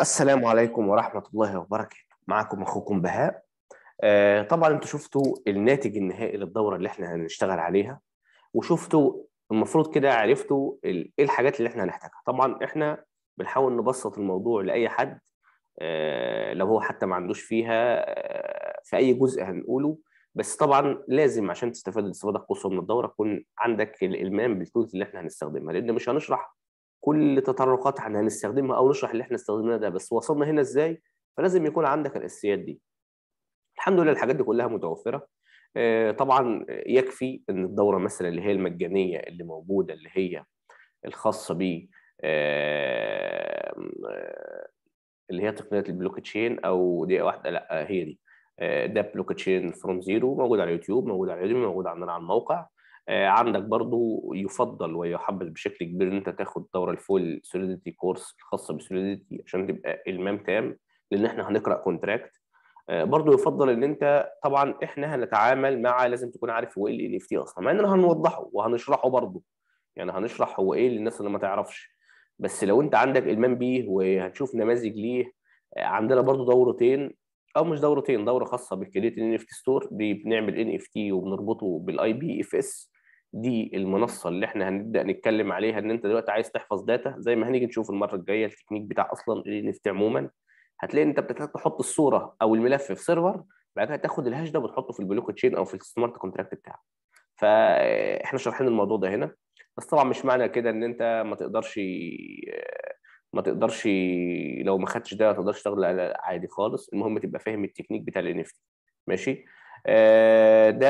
السلام عليكم ورحمة الله وبركاته معكم أخوكم بهاء آه، طبعا انتوا شفتوا الناتج النهائي للدورة اللي احنا هنشتغل عليها وشفتوا المفروض كده عرفتوا ايه الحاجات اللي احنا هنحتاجها طبعا احنا بنحاول نبسط الموضوع لأي حد آه، لو هو حتى ما عندوش فيها آه، في أي جزء هنقوله بس طبعا لازم عشان تستفاد الاستفادة القصوى من الدورة يكون عندك الإلمام بالتولز اللي احنا هنستخدمها لأن مش هنشرح كل تطرقات احنا هنستخدمها او نشرح اللي احنا استخدمناه ده بس وصلنا هنا ازاي فلازم يكون عندك الاساسيات دي الحمد لله الحاجات دي كلها متوفره آه، طبعا يكفي ان الدوره مثلا اللي هي المجانيه اللي موجوده اللي هي الخاصه ب آه، اللي هي تقنيه البلوك تشين او دي واحده لا هي دي آه، ده بلوك تشين فروم زيرو موجود على اليوتيوب موجود على اليوتيوب موجود عندنا على الموقع آه، عندك برضو يفضل ويحبذ بشكل كبير ان انت تاخد دورة الفول سوليديتي كورس الخاصة بسوليديتي عشان تبقى المام تام لان احنا هنقرا كونتراكت آه، برضو يفضل ان انت طبعا احنا هنتعامل مع لازم تكون عارف هو ايه الان اف تي اصلا مع اننا هنوضحه وهنشرحه برضو يعني هنشرح هو ايه للناس اللي ما تعرفش بس لو انت عندك المام بيه وهتشوف نماذج ليه آه، عندنا برضو دورتين او مش دورتين دوره خاصه بالكريت ان اف تي ستور دي بنعمل ان اف تي وبنربطه بالاي بي اف اس دي المنصه اللي احنا هنبدا نتكلم عليها ان انت دلوقتي عايز تحفظ داتا زي ما هنيجي نشوف المره الجايه التكنيك بتاع اصلا ان اف تي عموما هتلاقي انت بتحتاج تحط الصوره او الملف في سيرفر بعد كده تاخد الهاش ده وتحطه في البلوك تشين او في السمارت كونتراكت بتاعك فاحنا شارحين الموضوع ده هنا بس طبعا مش معنى كده ان انت ما تقدرش ما تقدرش لو ما خدتش ده ما تقدرش تاخد عادي خالص المهم تبقى فاهم التكنيك بتاع الان اف ماشي آه، ده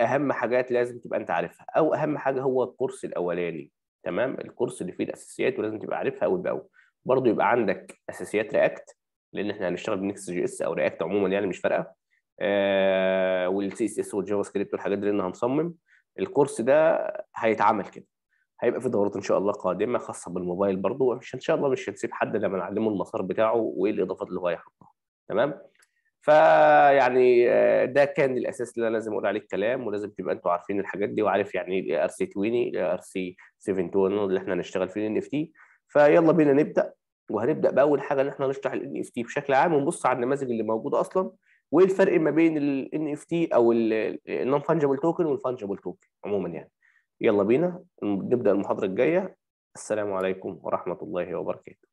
اهم حاجات لازم تبقى انت عارفها او اهم حاجه هو الكورس الاولاني تمام الكورس اللي فيه الاساسيات ولازم تبقى عارفها اول باول برضه يبقى عندك اساسيات رياكت لان احنا هنشتغل بنكس جي اس او رياكت عموما يعني مش فارقه والسي اس اس والجافا سكريبت والحاجات دي لان هنصمم الكورس ده هيتعمل كده هيبقى في دورات ان شاء الله قادمه خاصه بالموبايل برضو مش ان شاء الله مش هنسيب حد لما نعلمه المسار بتاعه وايه الاضافات اللي هو هيحطها تمام فيعني آه، ده كان الاساس اللي انا لازم اقول عليه الكلام ولازم تبقى انتوا عارفين الحاجات دي وعارف يعني ايه ار سي 20 ار سي 72 اللي احنا هنشتغل فيه الان اف تي فيلا بينا نبدا وهنبدا باول حاجه ان احنا نشرح الان اف تي بشكل عام ونبص على النماذج اللي موجوده اصلا وايه الفرق ما بين الان اف تي او النون فانجبل توكن والفانجبل توكن عموما يعني يلا بينا نبدأ المحاضرة الجاية السلام عليكم ورحمة الله وبركاته